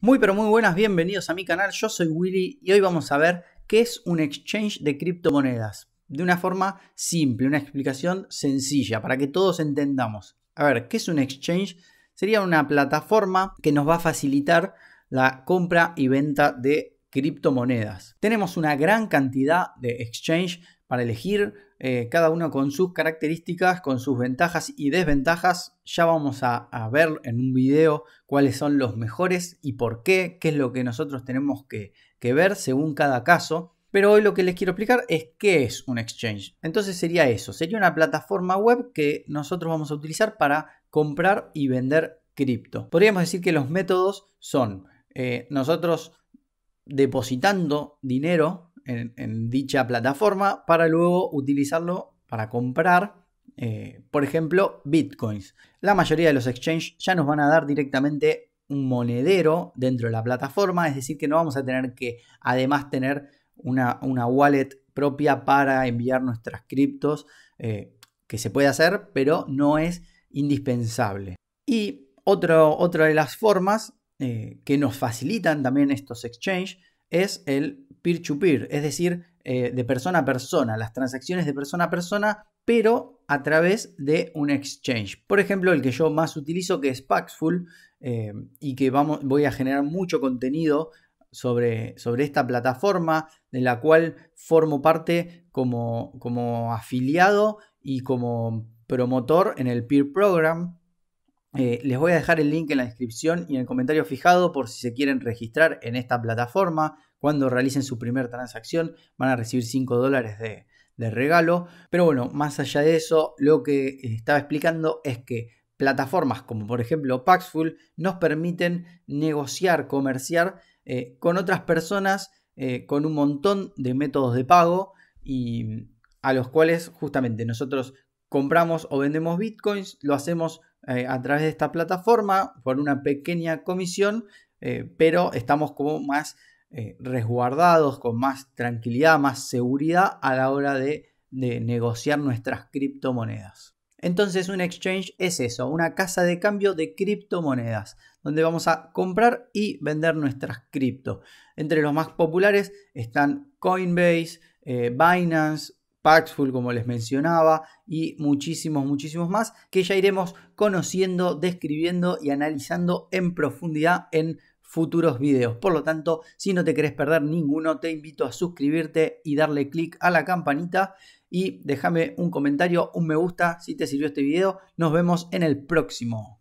Muy pero muy buenas, bienvenidos a mi canal, yo soy Willy y hoy vamos a ver qué es un exchange de criptomonedas. De una forma simple, una explicación sencilla para que todos entendamos. A ver, ¿qué es un exchange? Sería una plataforma que nos va a facilitar la compra y venta de criptomonedas. Tenemos una gran cantidad de exchange para elegir, eh, cada uno con sus características, con sus ventajas y desventajas. Ya vamos a, ver en un video cuáles son los mejores y por qué, qué es lo que nosotros tenemos que, ver según cada caso. Pero hoy lo que les quiero explicar es qué es un exchange. Entonces sería eso, sería una plataforma web que nosotros vamos a utilizar para comprar y vender cripto. Podríamos decir que los métodos son eh, nosotros depositando dinero en, dicha plataforma para luego utilizarlo para comprar, eh, por ejemplo, bitcoins. La mayoría de los exchanges ya nos van a dar directamente un monedero dentro de la plataforma, es decir, que no vamos a tener que además tener una, wallet propia para enviar nuestras criptos, eh, que se puede hacer, pero no es indispensable. Y otro, otra de las formas eh, que nos facilitan también estos exchanges es el peer-to-peer, es decir, eh, de persona a persona, las transacciones de persona a persona, pero a través de un exchange. Por ejemplo, el que yo más utilizo que es Paxful eh, y que vamos, voy a generar mucho contenido sobre, sobre, esta plataforma de la cual formo parte como, como afiliado y como promotor en el Peer Program. Eh, les voy a dejar el link en la descripción y en el comentario fijado por si se quieren registrar en esta plataforma. Cuando realicen su primera transacción van a recibir 5 dólares de, regalo. Pero bueno, más allá de eso, lo que eh, estaba explicando es que plataformas como por ejemplo Paxful nos permiten negociar, comerciar eh, con otras personas eh, con un montón de métodos de pago y a los cuales justamente nosotros compramos o vendemos bitcoins, lo hacemos a través de esta plataforma por una pequeña comisión, pero estamos como más eh, resguardados, con más tranquilidad, más seguridad a la hora de, negociar nuestras criptomonedas. Entonces un exchange es eso, una casa de cambio de criptomonedas, donde vamos a comprar y vender nuestras cripto. Entre los más populares están Coinbase, eh, Binance, Paxful, como les mencionaba, y muchísimos, muchísimos más que ya iremos conociendo, describiendo y analizando en profundidad en futuros videos. Por lo tanto, si no te querés perder ninguno, te invito a suscribirte y darle clic a la campanita y déjame un comentario, un me gusta si te sirvió este video. Nos vemos en el próximo.